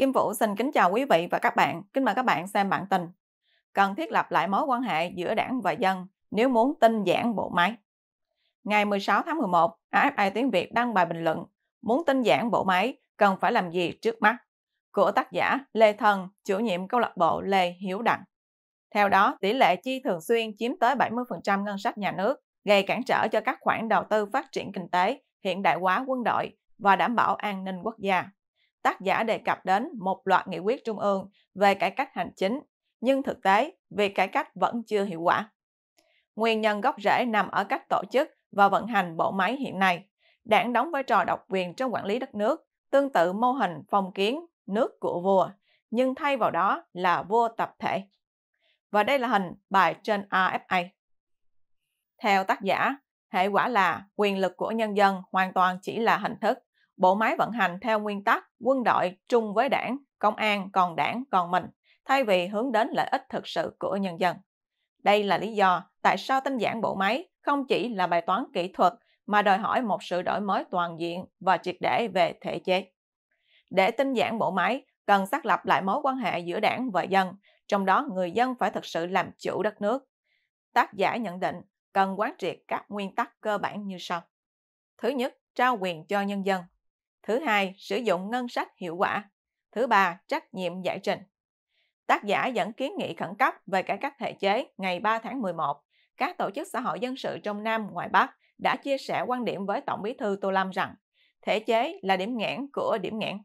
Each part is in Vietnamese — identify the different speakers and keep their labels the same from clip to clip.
Speaker 1: Kim Vũ xin kính chào quý vị và các bạn. Kính mời các bạn xem bản tin. Cần thiết lập lại mối quan hệ giữa đảng và dân nếu muốn tinh giản bộ máy. Ngày 16 tháng 11, AFI Tiếng Việt đăng bài bình luận Muốn tinh giản bộ máy cần phải làm gì trước mắt? của tác giả Lê Thần, chủ nhiệm câu lạc bộ Lê Hiếu Đặng. Theo đó, tỷ lệ chi thường xuyên chiếm tới 70% ngân sách nhà nước, gây cản trở cho các khoản đầu tư phát triển kinh tế, hiện đại hóa quân đội và đảm bảo an ninh quốc gia tác giả đề cập đến một loạt nghị quyết trung ương về cải cách hành chính, nhưng thực tế việc cải cách vẫn chưa hiệu quả. Nguyên nhân gốc rễ nằm ở cách tổ chức và vận hành bộ máy hiện nay. Đảng đóng vai trò độc quyền trong quản lý đất nước, tương tự mô hình phong kiến nước của vua, nhưng thay vào đó là vua tập thể. Và đây là hình bài trên AFA. Theo tác giả, hệ quả là quyền lực của nhân dân hoàn toàn chỉ là hình thức bộ máy vận hành theo nguyên tắc quân đội chung với đảng, công an còn đảng còn mình, thay vì hướng đến lợi ích thực sự của nhân dân. Đây là lý do tại sao tinh giản bộ máy không chỉ là bài toán kỹ thuật mà đòi hỏi một sự đổi mới toàn diện và triệt để về thể chế. Để tinh giản bộ máy, cần xác lập lại mối quan hệ giữa đảng và dân, trong đó người dân phải thực sự làm chủ đất nước. Tác giả nhận định cần quán triệt các nguyên tắc cơ bản như sau. Thứ nhất, trao quyền cho nhân dân. Thứ hai, sử dụng ngân sách hiệu quả. Thứ ba, trách nhiệm giải trình. Tác giả dẫn kiến nghị khẩn cấp về cải cách thể chế ngày 3 tháng 11. Các tổ chức xã hội dân sự trong Nam ngoài Bắc đã chia sẻ quan điểm với Tổng bí thư Tô Lâm rằng thể chế là điểm nghẽn của điểm nghẽn.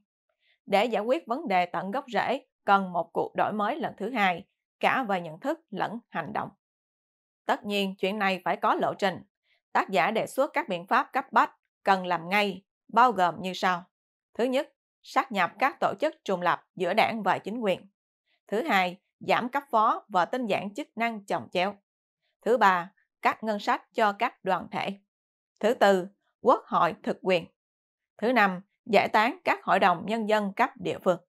Speaker 1: Để giải quyết vấn đề tận gốc rễ, cần một cuộc đổi mới lần thứ hai, cả về nhận thức lẫn hành động. Tất nhiên, chuyện này phải có lộ trình. Tác giả đề xuất các biện pháp cấp bách cần làm ngay bao gồm như sau. Thứ nhất, sát nhập các tổ chức trùng lập giữa đảng và chính quyền. Thứ hai, giảm cấp phó và tinh giản chức năng chồng chéo. Thứ ba, cắt ngân sách cho các đoàn thể. Thứ tư, quốc hội thực quyền. Thứ năm, giải tán các hội đồng nhân dân cấp địa phương.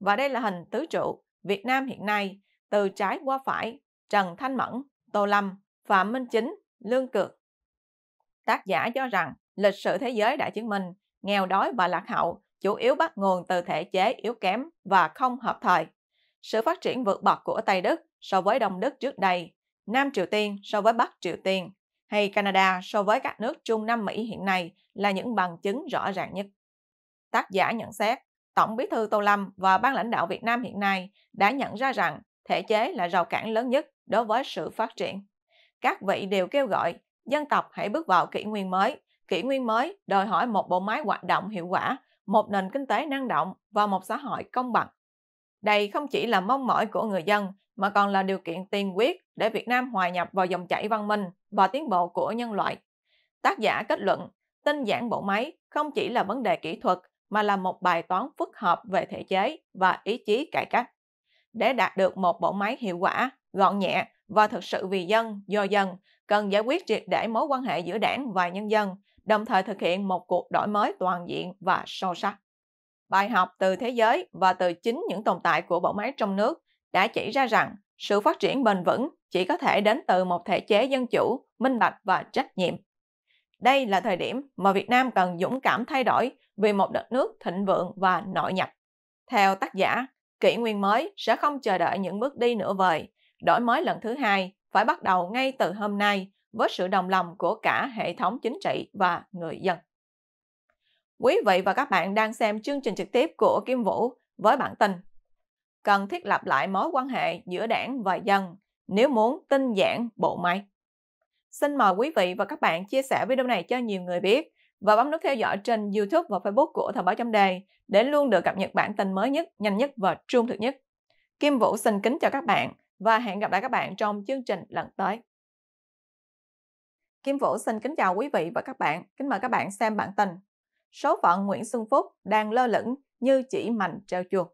Speaker 1: Và đây là hình tứ trụ Việt Nam hiện nay từ trái qua phải Trần Thanh Mẫn, Tô Lâm, Phạm Minh Chính, Lương Cược. Tác giả cho rằng Lịch sử thế giới đã chứng minh nghèo đói và lạc hậu chủ yếu bắt nguồn từ thể chế yếu kém và không hợp thời. Sự phát triển vượt bậc của Tây Đức so với Đông Đức trước đây, Nam Triều Tiên so với Bắc Triều Tiên hay Canada so với các nước Trung Nam Mỹ hiện nay là những bằng chứng rõ ràng nhất. Tác giả nhận xét, Tổng bí thư Tô Lâm và ban lãnh đạo Việt Nam hiện nay đã nhận ra rằng thể chế là rào cản lớn nhất đối với sự phát triển. Các vị đều kêu gọi dân tộc hãy bước vào kỷ nguyên mới kỷ nguyên mới đòi hỏi một bộ máy hoạt động hiệu quả, một nền kinh tế năng động và một xã hội công bằng. Đây không chỉ là mong mỏi của người dân mà còn là điều kiện tiên quyết để Việt Nam hòa nhập vào dòng chảy văn minh và tiến bộ của nhân loại. Tác giả kết luận, tinh giản bộ máy không chỉ là vấn đề kỹ thuật mà là một bài toán phức hợp về thể chế và ý chí cải cách. Để đạt được một bộ máy hiệu quả, gọn nhẹ và thực sự vì dân, do dân, cần giải quyết triệt để mối quan hệ giữa đảng và nhân dân, đồng thời thực hiện một cuộc đổi mới toàn diện và sâu sắc. Bài học từ thế giới và từ chính những tồn tại của bộ máy trong nước đã chỉ ra rằng sự phát triển bền vững chỉ có thể đến từ một thể chế dân chủ, minh bạch và trách nhiệm. Đây là thời điểm mà Việt Nam cần dũng cảm thay đổi vì một đất nước thịnh vượng và nội nhập. Theo tác giả, kỷ nguyên mới sẽ không chờ đợi những bước đi nửa vời. Đổi mới lần thứ hai phải bắt đầu ngay từ hôm nay với sự đồng lòng của cả hệ thống chính trị và người dân. Quý vị và các bạn đang xem chương trình trực tiếp của Kim Vũ với bản tin Cần thiết lập lại mối quan hệ giữa đảng và dân nếu muốn tinh giản bộ máy. Xin mời quý vị và các bạn chia sẻ video này cho nhiều người biết và bấm nút theo dõi trên YouTube và Facebook của Thời báo chấm đề để luôn được cập nhật bản tin mới nhất, nhanh nhất và trung thực nhất. Kim Vũ xin kính chào các bạn và hẹn gặp lại các bạn trong chương trình lần tới. Kim Vũ xin kính chào quý vị và các bạn. Kính mời các bạn xem bản tin. Số phận Nguyễn Xuân Phúc đang lơ lửng như chỉ mảnh treo chuột.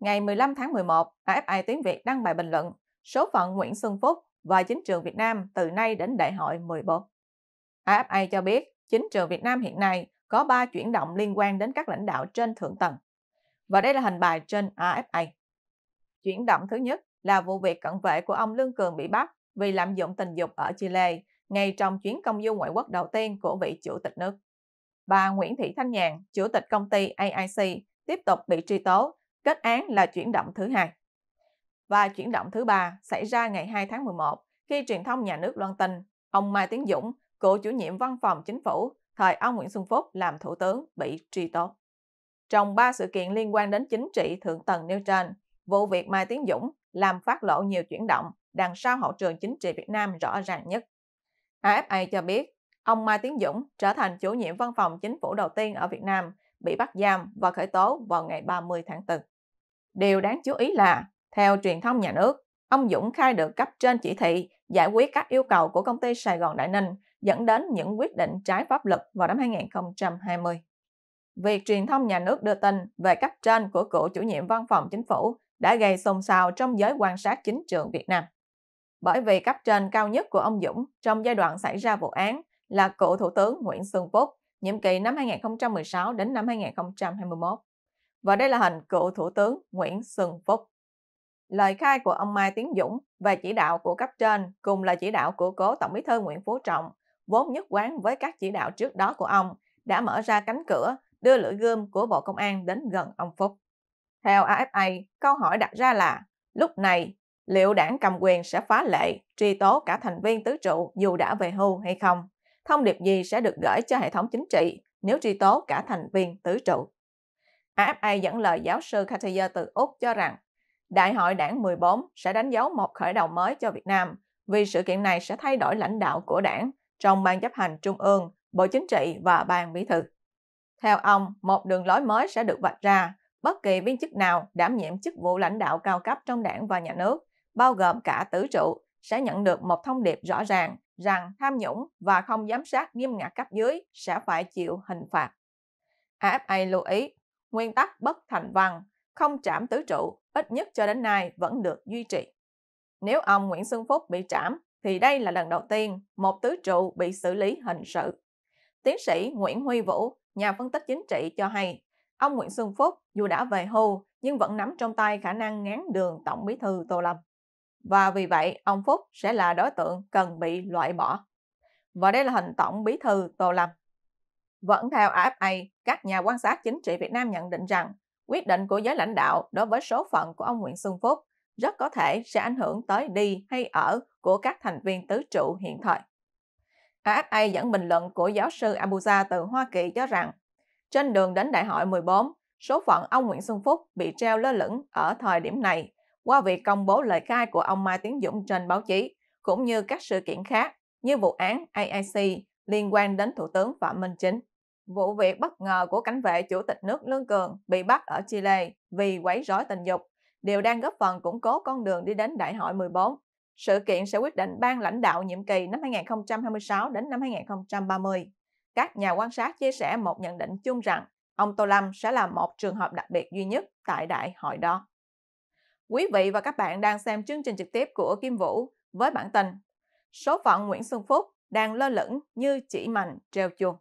Speaker 1: Ngày 15 tháng 11, AFI Tiếng Việt đăng bài bình luận Số phận Nguyễn Xuân Phúc và chính trường Việt Nam từ nay đến đại hội 14. AFI cho biết chính trường Việt Nam hiện nay có 3 chuyển động liên quan đến các lãnh đạo trên thượng tầng. Và đây là hình bài trên AFI. Chuyển động thứ nhất là vụ việc cận vệ của ông Lương Cường bị bắt vì lạm dụng tình dục ở Chile ngay trong chuyến công du ngoại quốc đầu tiên của vị chủ tịch nước. Bà Nguyễn Thị Thanh Nhàn, chủ tịch công ty AIC, tiếp tục bị truy tố, kết án là chuyển động thứ hai. Và chuyển động thứ ba xảy ra ngày 2 tháng 11 khi truyền thông nhà nước loan tin ông Mai Tiến Dũng, cựu chủ nhiệm văn phòng chính phủ thời ông Nguyễn Xuân Phúc làm thủ tướng bị truy tố. Trong ba sự kiện liên quan đến chính trị thượng tầng nêu trên, vụ việc Mai Tiến Dũng làm phát lộ nhiều chuyển động đằng sau hậu trường chính trị Việt Nam rõ ràng nhất. AFA cho biết, ông Mai Tiến Dũng trở thành chủ nhiệm văn phòng chính phủ đầu tiên ở Việt Nam bị bắt giam và khởi tố vào ngày 30 tháng 4. Điều đáng chú ý là, theo truyền thông nhà nước, ông Dũng khai được cấp trên chỉ thị giải quyết các yêu cầu của công ty Sài Gòn Đại Ninh dẫn đến những quyết định trái pháp luật vào năm 2020. Việc truyền thông nhà nước đưa tin về cấp trên của cựu chủ nhiệm văn phòng chính phủ đã gây xôn xao trong giới quan sát chính trường Việt Nam bởi vì cấp trên cao nhất của ông Dũng trong giai đoạn xảy ra vụ án là cựu Thủ tướng Nguyễn Xuân Phúc, nhiệm kỳ năm 2016 đến năm 2021. Và đây là hình cựu Thủ tướng Nguyễn Xuân Phúc. Lời khai của ông Mai Tiến Dũng về chỉ đạo của cấp trên cùng là chỉ đạo của cố Tổng bí thư Nguyễn Phú Trọng, vốn nhất quán với các chỉ đạo trước đó của ông, đã mở ra cánh cửa đưa lưỡi gươm của Bộ Công an đến gần ông Phúc. Theo AFA, câu hỏi đặt ra là lúc này liệu đảng cầm quyền sẽ phá lệ, truy tố cả thành viên tứ trụ dù đã về hưu hay không? Thông điệp gì sẽ được gửi cho hệ thống chính trị nếu truy tố cả thành viên tứ trụ? AFA dẫn lời giáo sư Katayer từ Úc cho rằng Đại hội đảng 14 sẽ đánh dấu một khởi đầu mới cho Việt Nam vì sự kiện này sẽ thay đổi lãnh đạo của đảng trong Ban chấp hành Trung ương, Bộ Chính trị và Ban Bí thư. Theo ông, một đường lối mới sẽ được vạch ra bất kỳ viên chức nào đảm nhiệm chức vụ lãnh đạo cao cấp trong đảng và nhà nước bao gồm cả tứ trụ, sẽ nhận được một thông điệp rõ ràng rằng tham nhũng và không giám sát nghiêm ngặt cấp dưới sẽ phải chịu hình phạt. AFA lưu ý, nguyên tắc bất thành văn, không trảm tứ trụ, ít nhất cho đến nay vẫn được duy trì. Nếu ông Nguyễn Xuân Phúc bị trảm, thì đây là lần đầu tiên một tứ trụ bị xử lý hình sự. Tiến sĩ Nguyễn Huy Vũ, nhà phân tích chính trị cho hay, ông Nguyễn Xuân Phúc dù đã về hưu nhưng vẫn nắm trong tay khả năng ngán đường Tổng bí thư Tô Lâm và vì vậy ông Phúc sẽ là đối tượng cần bị loại bỏ. Và đây là hình tổng bí thư Tô Lâm. Vẫn theo AFA, các nhà quan sát chính trị Việt Nam nhận định rằng quyết định của giới lãnh đạo đối với số phận của ông Nguyễn Xuân Phúc rất có thể sẽ ảnh hưởng tới đi hay ở của các thành viên tứ trụ hiện thời. AFA dẫn bình luận của giáo sư Abuja từ Hoa Kỳ cho rằng trên đường đến đại hội 14, số phận ông Nguyễn Xuân Phúc bị treo lơ lửng ở thời điểm này qua việc công bố lời khai của ông Mai Tiến Dũng trên báo chí, cũng như các sự kiện khác như vụ án AIC liên quan đến Thủ tướng Phạm Minh Chính. Vụ việc bất ngờ của cảnh vệ Chủ tịch nước Lương Cường bị bắt ở Chile vì quấy rối tình dục đều đang góp phần củng cố con đường đi đến Đại hội 14. Sự kiện sẽ quyết định ban lãnh đạo nhiệm kỳ năm 2026 đến năm 2030. Các nhà quan sát chia sẻ một nhận định chung rằng ông Tô Lâm sẽ là một trường hợp đặc biệt duy nhất tại đại hội đó. Quý vị và các bạn đang xem chương trình trực tiếp của Kim Vũ với bản tin Số phận Nguyễn Xuân Phúc đang lơ lửng như chỉ mành treo chuông.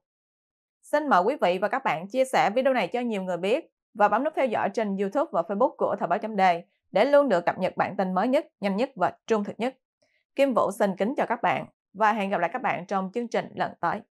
Speaker 1: Xin mời quý vị và các bạn chia sẻ video này cho nhiều người biết và bấm nút theo dõi trên YouTube và Facebook của Thời báo chấm đề để luôn được cập nhật bản tin mới nhất, nhanh nhất và trung thực nhất. Kim Vũ xin kính chào các bạn và hẹn gặp lại các bạn trong chương trình lần tới.